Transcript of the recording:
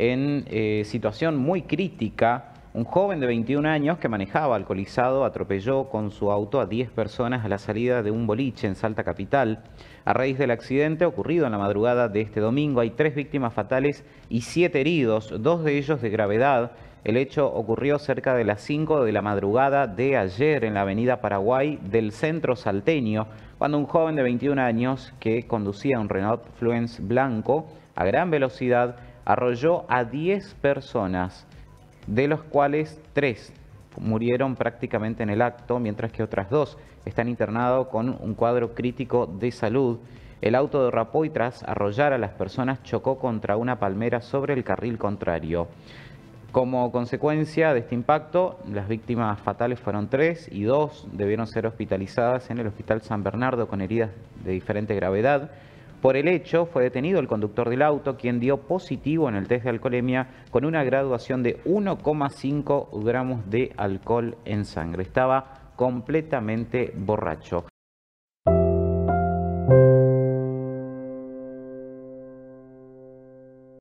en eh, situación muy crítica. Un joven de 21 años que manejaba alcoholizado atropelló con su auto a 10 personas a la salida de un boliche en Salta Capital. A raíz del accidente ocurrido en la madrugada de este domingo hay tres víctimas fatales y siete heridos, dos de ellos de gravedad. El hecho ocurrió cerca de las 5 de la madrugada de ayer en la avenida Paraguay del centro salteño, cuando un joven de 21 años que conducía un Renault Fluence blanco a gran velocidad arrolló a 10 personas, de los cuales 3 murieron prácticamente en el acto, mientras que otras dos están internados con un cuadro crítico de salud. El auto derrapó y tras arrollar a las personas chocó contra una palmera sobre el carril contrario. Como consecuencia de este impacto, las víctimas fatales fueron tres y dos debieron ser hospitalizadas en el Hospital San Bernardo con heridas de diferente gravedad. Por el hecho, fue detenido el conductor del auto, quien dio positivo en el test de alcoholemia con una graduación de 1,5 gramos de alcohol en sangre. Estaba completamente borracho.